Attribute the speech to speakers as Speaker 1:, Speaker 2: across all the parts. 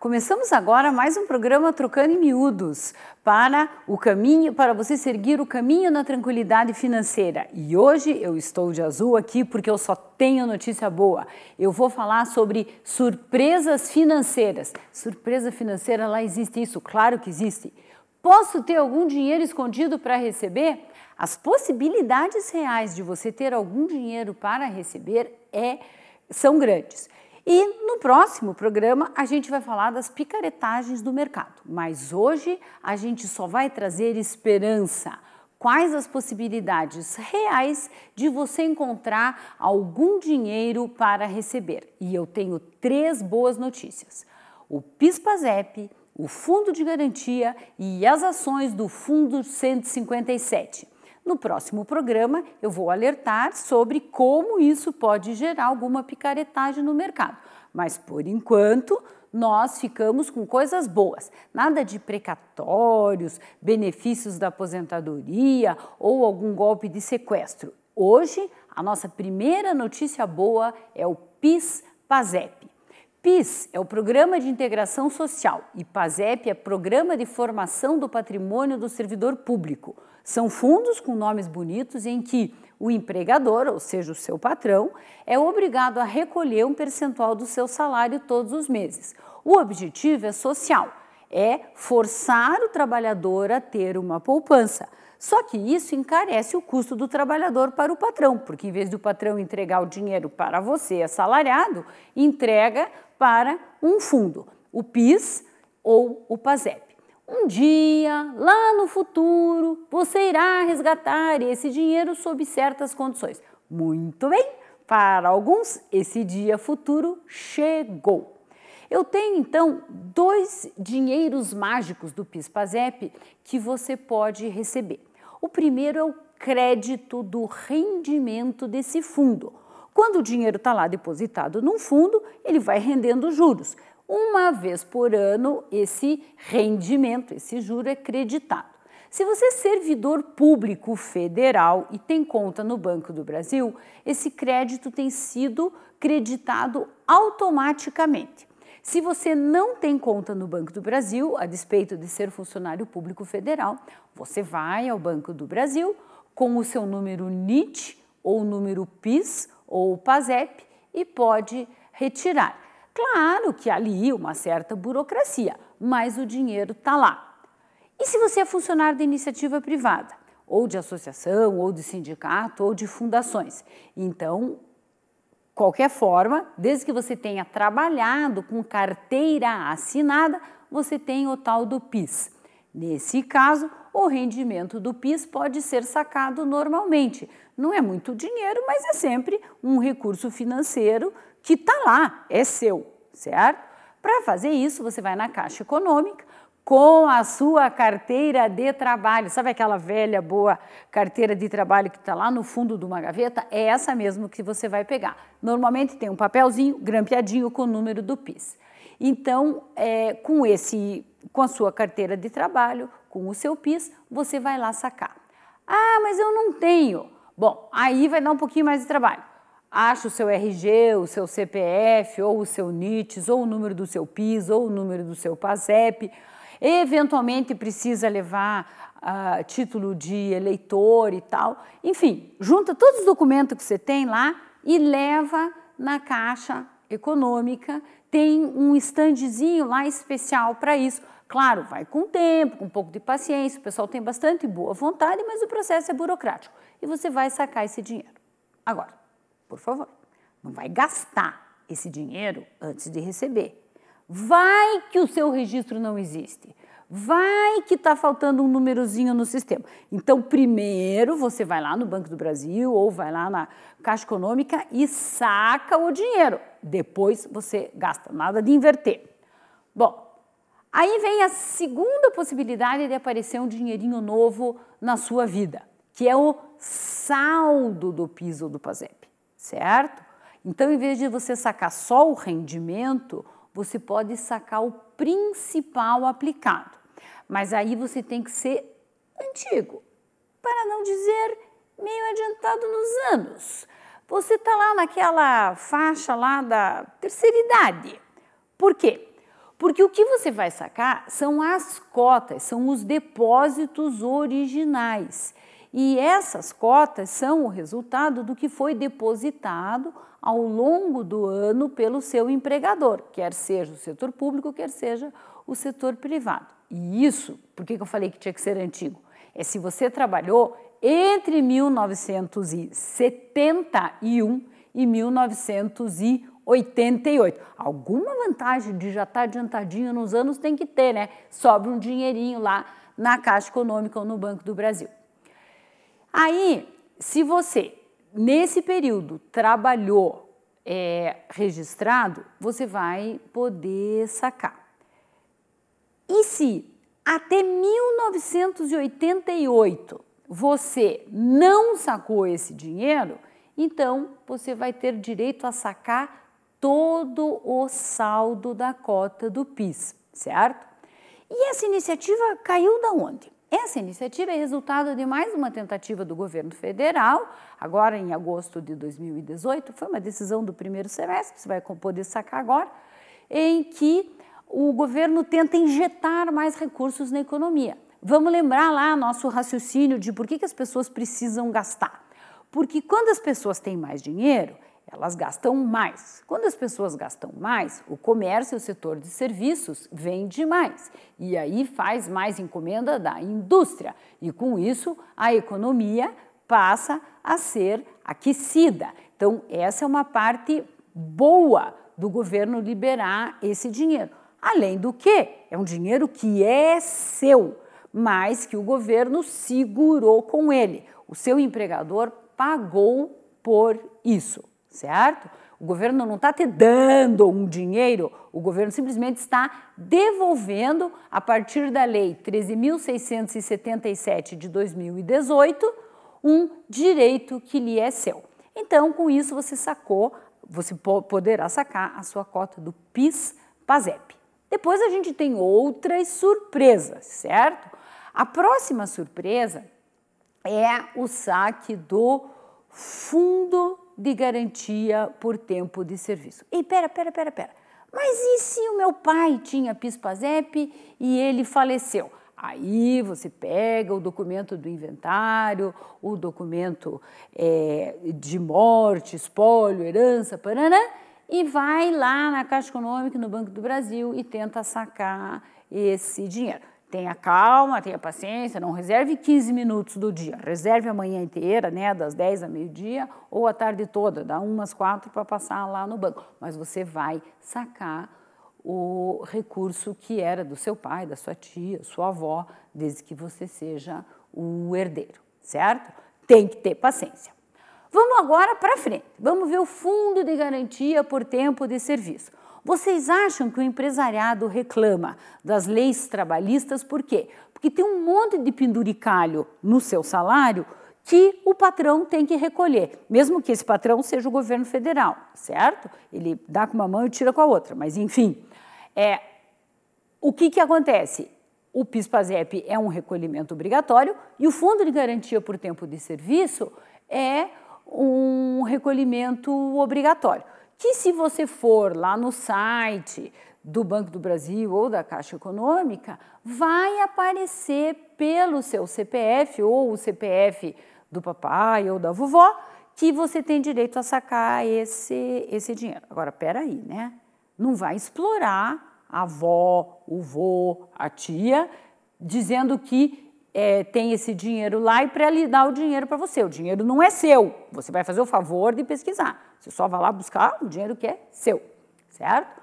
Speaker 1: Começamos agora mais um programa Trocando em Miúdos para o caminho para você seguir o caminho na tranquilidade financeira. E hoje eu estou de azul aqui porque eu só tenho notícia boa. Eu vou falar sobre surpresas financeiras. Surpresa financeira lá existe isso, claro que existe. Posso ter algum dinheiro escondido para receber? As possibilidades reais de você ter algum dinheiro para receber é são grandes. E no próximo programa a gente vai falar das picaretagens do mercado, mas hoje a gente só vai trazer esperança. Quais as possibilidades reais de você encontrar algum dinheiro para receber? E eu tenho três boas notícias. O PISPAZEP, o Fundo de Garantia e as ações do Fundo 157. No próximo programa, eu vou alertar sobre como isso pode gerar alguma picaretagem no mercado. Mas por enquanto, nós ficamos com coisas boas, nada de precatórios, benefícios da aposentadoria ou algum golpe de sequestro. Hoje, a nossa primeira notícia boa é o PIS-PASEP. PIS é o Programa de Integração Social e PASEP é Programa de Formação do Patrimônio do Servidor Público. São fundos com nomes bonitos em que o empregador, ou seja, o seu patrão, é obrigado a recolher um percentual do seu salário todos os meses. O objetivo é social, é forçar o trabalhador a ter uma poupança. Só que isso encarece o custo do trabalhador para o patrão, porque em vez do patrão entregar o dinheiro para você, assalariado, entrega para um fundo, o PIS ou o PASEP. Um dia, lá no futuro, você irá resgatar esse dinheiro sob certas condições. Muito bem, para alguns, esse dia futuro chegou. Eu tenho então dois dinheiros mágicos do PIS/PASEP que você pode receber. O primeiro é o crédito do rendimento desse fundo. Quando o dinheiro está lá depositado num fundo, ele vai rendendo juros. Uma vez por ano, esse rendimento, esse juro é creditado. Se você é servidor público federal e tem conta no Banco do Brasil, esse crédito tem sido creditado automaticamente. Se você não tem conta no Banco do Brasil, a despeito de ser funcionário público federal, você vai ao Banco do Brasil com o seu número NIT ou número PIS ou PASEP e pode retirar. Claro que ali uma certa burocracia, mas o dinheiro está lá. E se você é funcionário de iniciativa privada, ou de associação, ou de sindicato, ou de fundações? Então, qualquer forma, desde que você tenha trabalhado com carteira assinada, você tem o tal do PIS. Nesse caso, o rendimento do PIS pode ser sacado normalmente. Não é muito dinheiro, mas é sempre um recurso financeiro que está lá, é seu, certo? Para fazer isso, você vai na Caixa Econômica com a sua carteira de trabalho. Sabe aquela velha boa carteira de trabalho que está lá no fundo de uma gaveta? É essa mesmo que você vai pegar. Normalmente tem um papelzinho grampeadinho com o número do PIS. Então, é, com esse, com a sua carteira de trabalho, com o seu PIS, você vai lá sacar. Ah, mas eu não tenho. Bom, aí vai dar um pouquinho mais de trabalho acha o seu RG, o seu CPF, ou o seu NITS, ou o número do seu PIS, ou o número do seu PASEP, eventualmente precisa levar uh, título de eleitor e tal. Enfim, junta todos os documentos que você tem lá e leva na caixa econômica. Tem um standzinho lá especial para isso. Claro, vai com tempo, com um pouco de paciência, o pessoal tem bastante boa vontade, mas o processo é burocrático e você vai sacar esse dinheiro. Agora, por favor, não vai gastar esse dinheiro antes de receber. Vai que o seu registro não existe. Vai que está faltando um númerozinho no sistema. Então, primeiro você vai lá no Banco do Brasil ou vai lá na Caixa Econômica e saca o dinheiro. Depois você gasta, nada de inverter. Bom, aí vem a segunda possibilidade de aparecer um dinheirinho novo na sua vida, que é o saldo do piso do PASEP certo? Então, em vez de você sacar só o rendimento, você pode sacar o principal aplicado. Mas aí você tem que ser antigo, para não dizer meio adiantado nos anos. Você está lá naquela faixa lá da terceira idade. Por quê? Porque o que você vai sacar são as cotas, são os depósitos originais. E essas cotas são o resultado do que foi depositado ao longo do ano pelo seu empregador, quer seja o setor público, quer seja o setor privado. E isso, por que eu falei que tinha que ser antigo? É se você trabalhou entre 1971 e 1988. Alguma vantagem de já estar tá adiantadinho nos anos tem que ter, né? Sobra um dinheirinho lá na Caixa Econômica ou no Banco do Brasil. Aí, se você, nesse período, trabalhou é, registrado, você vai poder sacar. E se até 1988 você não sacou esse dinheiro, então você vai ter direito a sacar todo o saldo da cota do PIS, certo? E essa iniciativa caiu da onde? Essa iniciativa é resultado de mais uma tentativa do governo federal, agora em agosto de 2018, foi uma decisão do primeiro semestre, você vai poder sacar agora, em que o governo tenta injetar mais recursos na economia. Vamos lembrar lá nosso raciocínio de por que, que as pessoas precisam gastar. Porque quando as pessoas têm mais dinheiro, elas gastam mais. Quando as pessoas gastam mais, o comércio e o setor de serviços vende mais e aí faz mais encomenda da indústria e com isso a economia passa a ser aquecida. Então essa é uma parte boa do governo liberar esse dinheiro. Além do que, é um dinheiro que é seu, mas que o governo segurou com ele. O seu empregador pagou por isso certo? O governo não está te dando um dinheiro, o governo simplesmente está devolvendo, a partir da Lei 13.677 de 2018, um direito que lhe é seu. Então, com isso, você sacou, você poderá sacar a sua cota do PIS-PASEP. Depois a gente tem outras surpresas, certo? A próxima surpresa é o saque do Fundo de garantia por tempo de serviço. E pera, pera, pera, pera. Mas e se o meu pai tinha PIS/PASEP e ele faleceu? Aí você pega o documento do inventário, o documento é, de morte, espólio, herança, paranã, e vai lá na Caixa Econômica, no Banco do Brasil e tenta sacar esse dinheiro tenha calma, tenha paciência, não reserve 15 minutos do dia, reserve a manhã inteira, né, das 10 ao meio-dia ou a tarde toda, dá umas 4 para passar lá no banco, mas você vai sacar o recurso que era do seu pai, da sua tia, sua avó, desde que você seja o herdeiro, certo? Tem que ter paciência. Vamos agora para frente. Vamos ver o fundo de garantia por tempo de serviço. Vocês acham que o empresariado reclama das leis trabalhistas por quê? Porque tem um monte de penduricalho no seu salário que o patrão tem que recolher, mesmo que esse patrão seja o governo federal, certo? Ele dá com uma mão e tira com a outra, mas enfim. É, o que, que acontece? O PIS-PASEP é um recolhimento obrigatório e o Fundo de Garantia por Tempo de Serviço é um recolhimento obrigatório que se você for lá no site do Banco do Brasil ou da Caixa Econômica, vai aparecer pelo seu CPF ou o CPF do papai ou da vovó que você tem direito a sacar esse, esse dinheiro. Agora, peraí, né? Não vai explorar a avó, o vô, a tia, dizendo que é, tem esse dinheiro lá e para lhe dar o dinheiro para você. O dinheiro não é seu. Você vai fazer o favor de pesquisar. Você só vai lá buscar o dinheiro que é seu, certo?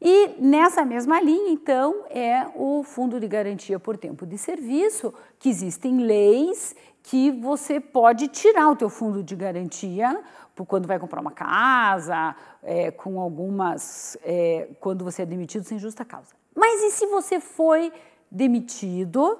Speaker 1: E nessa mesma linha, então, é o Fundo de Garantia por Tempo de Serviço, que existem leis que você pode tirar o teu fundo de garantia por quando vai comprar uma casa, é, com algumas, é, quando você é demitido sem justa causa. Mas e se você foi demitido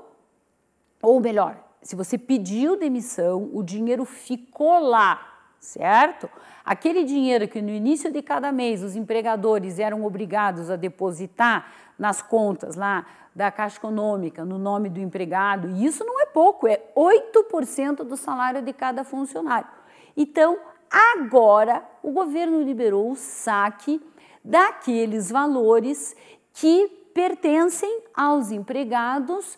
Speaker 1: ou melhor, se você pediu demissão, o dinheiro ficou lá, certo? Aquele dinheiro que no início de cada mês os empregadores eram obrigados a depositar nas contas lá da Caixa Econômica, no nome do empregado, e isso não é pouco, é 8% do salário de cada funcionário. Então, agora o governo liberou o saque daqueles valores que pertencem aos empregados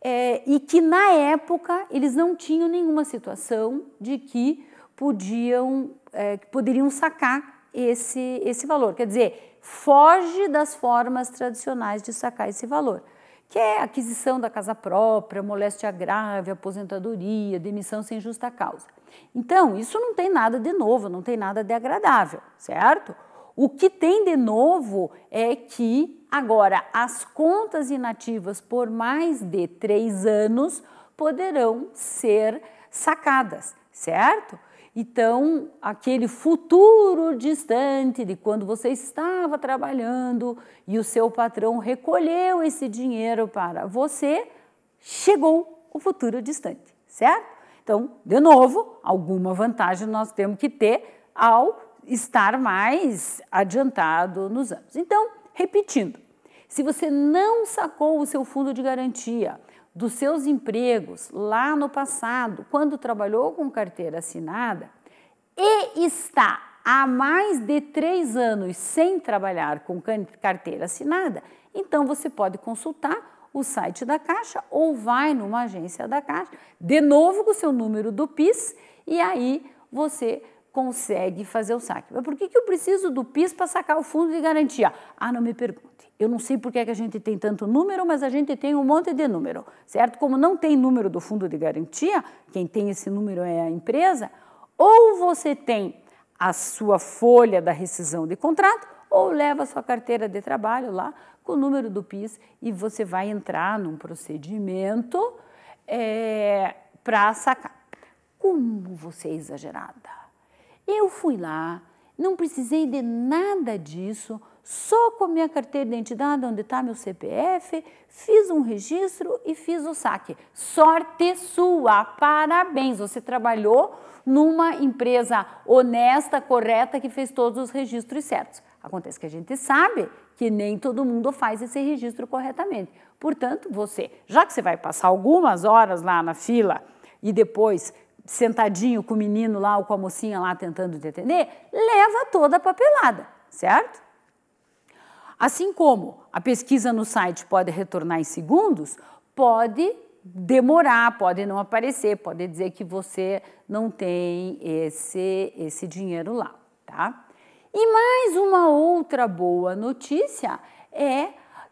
Speaker 1: é, e que na época eles não tinham nenhuma situação de que podiam, é, poderiam sacar esse, esse valor. Quer dizer, foge das formas tradicionais de sacar esse valor, que é aquisição da casa própria, moléstia grave, aposentadoria, demissão sem justa causa. Então, isso não tem nada de novo, não tem nada de agradável, certo? O que tem de novo é que Agora, as contas inativas por mais de três anos poderão ser sacadas, certo? Então, aquele futuro distante de quando você estava trabalhando e o seu patrão recolheu esse dinheiro para você, chegou o futuro distante, certo? Então, de novo, alguma vantagem nós temos que ter ao estar mais adiantado nos anos. Então, Repetindo, se você não sacou o seu fundo de garantia dos seus empregos lá no passado, quando trabalhou com carteira assinada, e está há mais de três anos sem trabalhar com carteira assinada, então você pode consultar o site da Caixa ou vai numa agência da Caixa, de novo com o seu número do PIS, e aí você consegue fazer o saque. Mas por que, que eu preciso do PIS para sacar o fundo de garantia? Ah, não me pergunte. Eu não sei por que, é que a gente tem tanto número, mas a gente tem um monte de número, certo? Como não tem número do fundo de garantia, quem tem esse número é a empresa, ou você tem a sua folha da rescisão de contrato, ou leva a sua carteira de trabalho lá com o número do PIS e você vai entrar num procedimento é, eh, para sacar. Como você é exagerada! Eu fui lá, não precisei de nada disso, só com a minha carteira de identidade, onde está meu CPF, fiz um registro e fiz o saque. Sorte sua, parabéns! Você trabalhou numa empresa honesta, correta, que fez todos os registros certos. Acontece que a gente sabe que nem todo mundo faz esse registro corretamente. Portanto, você, já que você vai passar algumas horas lá na fila e depois sentadinho com o menino lá ou com a mocinha lá tentando detener, leva toda a papelada, certo? Assim como a pesquisa no site pode retornar em segundos, pode demorar, pode não aparecer, pode dizer que você não tem esse, esse dinheiro lá, tá? E mais uma outra boa notícia é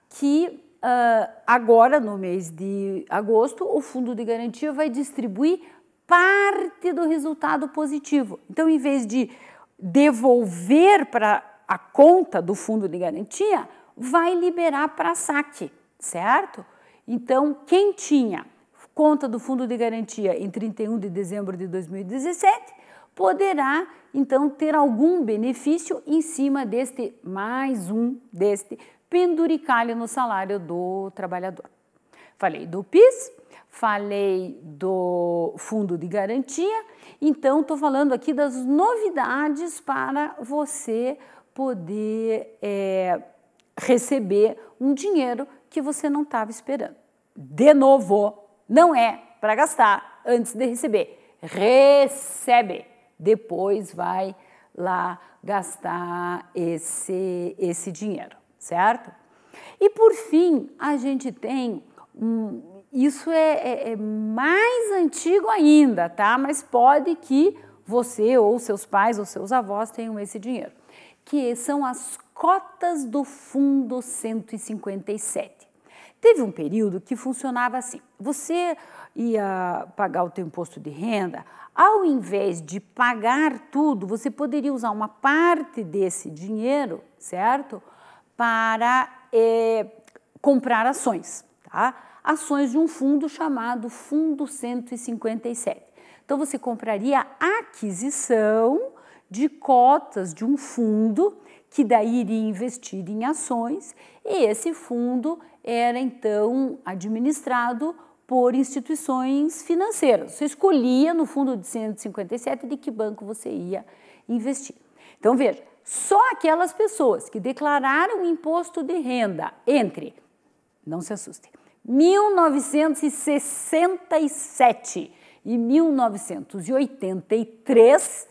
Speaker 1: que uh, agora, no mês de agosto, o Fundo de Garantia vai distribuir parte do resultado positivo. Então, em vez de devolver para a conta do fundo de garantia, vai liberar para saque, certo? Então, quem tinha conta do fundo de garantia em 31 de dezembro de 2017 poderá então ter algum benefício em cima deste mais um deste penduricalho no salário do trabalhador. Falei do PIS, falei do fundo de garantia, então estou falando aqui das novidades para você poder é, receber um dinheiro que você não estava esperando. De novo, não é para gastar antes de receber, recebe, depois vai lá gastar esse, esse dinheiro, certo? E por fim, a gente tem um, isso é, é, é mais antigo ainda, tá? Mas pode que você ou seus pais ou seus avós tenham esse dinheiro, que são as cotas do Fundo 157. Teve um período que funcionava assim: você ia pagar o teu imposto de renda, ao invés de pagar tudo, você poderia usar uma parte desse dinheiro, certo? Para é, comprar ações, tá? ações de um fundo chamado Fundo 157. Então você compraria aquisição de cotas de um fundo que daí iria investir em ações e esse fundo era então administrado por instituições financeiras. Você escolhia no fundo de 157 de que banco você ia investir. Então veja, só aquelas pessoas que declararam imposto de renda entre, não se assustem, 1967 e 1983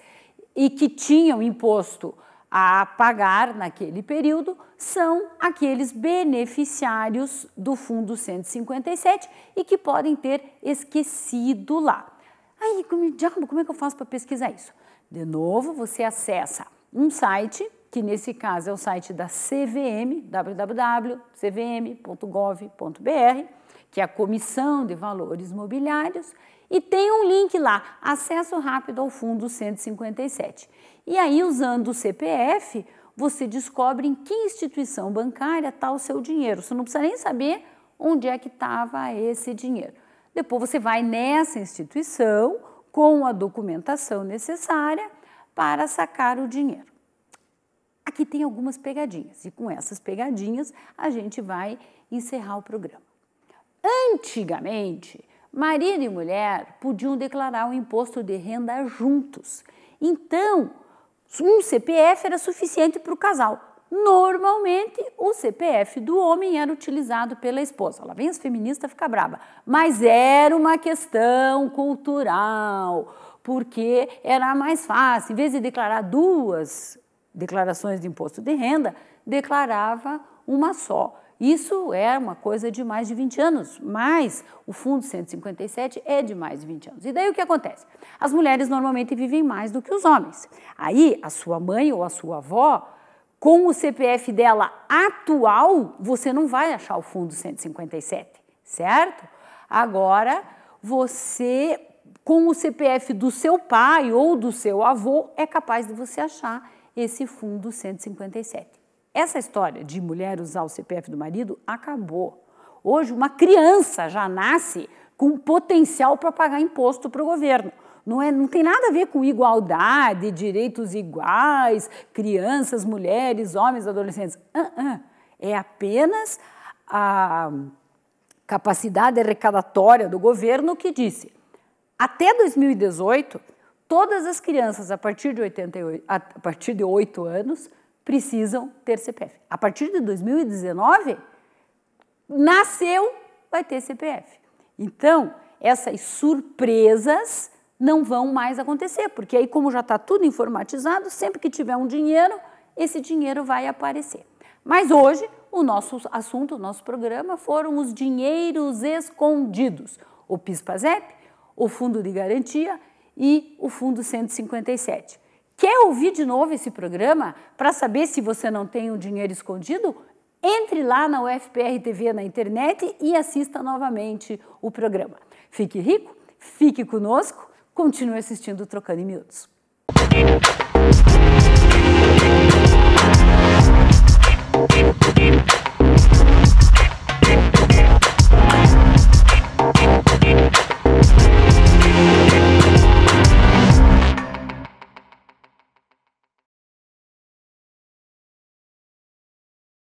Speaker 1: e que tinham imposto a pagar naquele período são aqueles beneficiários do Fundo 157 e que podem ter esquecido lá. Aí, diabo, como é que eu faço para pesquisar isso? De novo, você acessa um site que nesse caso é o site da CVM, www.cvm.gov.br, que é a Comissão de Valores Mobiliários, e tem um link lá, acesso rápido ao fundo 157. E aí, usando o CPF, você descobre em que instituição bancária está o seu dinheiro. Você não precisa nem saber onde é que estava esse dinheiro. Depois você vai nessa instituição com a documentação necessária para sacar o dinheiro. Aqui tem algumas pegadinhas e com essas pegadinhas a gente vai encerrar o programa. Antigamente, marido e mulher podiam declarar o imposto de renda juntos. Então, um CPF era suficiente para o casal. Normalmente, o CPF do homem era utilizado pela esposa. Lá vem as feministas ficar braba, mas era uma questão cultural, porque era mais fácil, em vez de declarar duas declarações de imposto de renda, declarava uma só. Isso é uma coisa de mais de 20 anos, mas o Fundo 157 é de mais de 20 anos. E daí o que acontece? As mulheres normalmente vivem mais do que os homens. Aí a sua mãe ou a sua avó, com o CPF dela atual, você não vai achar o Fundo 157, certo? Agora, você, com o CPF do seu pai ou do seu avô, é capaz de você achar esse fundo 157. Essa história de mulher usar o CPF do marido acabou. Hoje, uma criança já nasce com potencial para pagar imposto para o governo. Não, é, não tem nada a ver com igualdade, direitos iguais, crianças, mulheres, homens, adolescentes. Uh -uh. É apenas a capacidade arrecadatória do governo que disse até 2018 todas as crianças a partir de 88, a partir de 8 anos precisam ter CPF. A partir de 2019, nasceu, vai ter CPF. Então, essas surpresas não vão mais acontecer, porque aí, como já está tudo informatizado, sempre que tiver um dinheiro, esse dinheiro vai aparecer. Mas hoje, o nosso assunto, o nosso programa foram os dinheiros escondidos. O PIS-PASEP, o Fundo de Garantia e o Fundo 157. Quer ouvir de novo esse programa para saber se você não tem o um dinheiro escondido? Entre lá na UFPR TV na internet e assista novamente o programa. Fique rico, fique conosco, continue assistindo Trocando em Miúdos. Música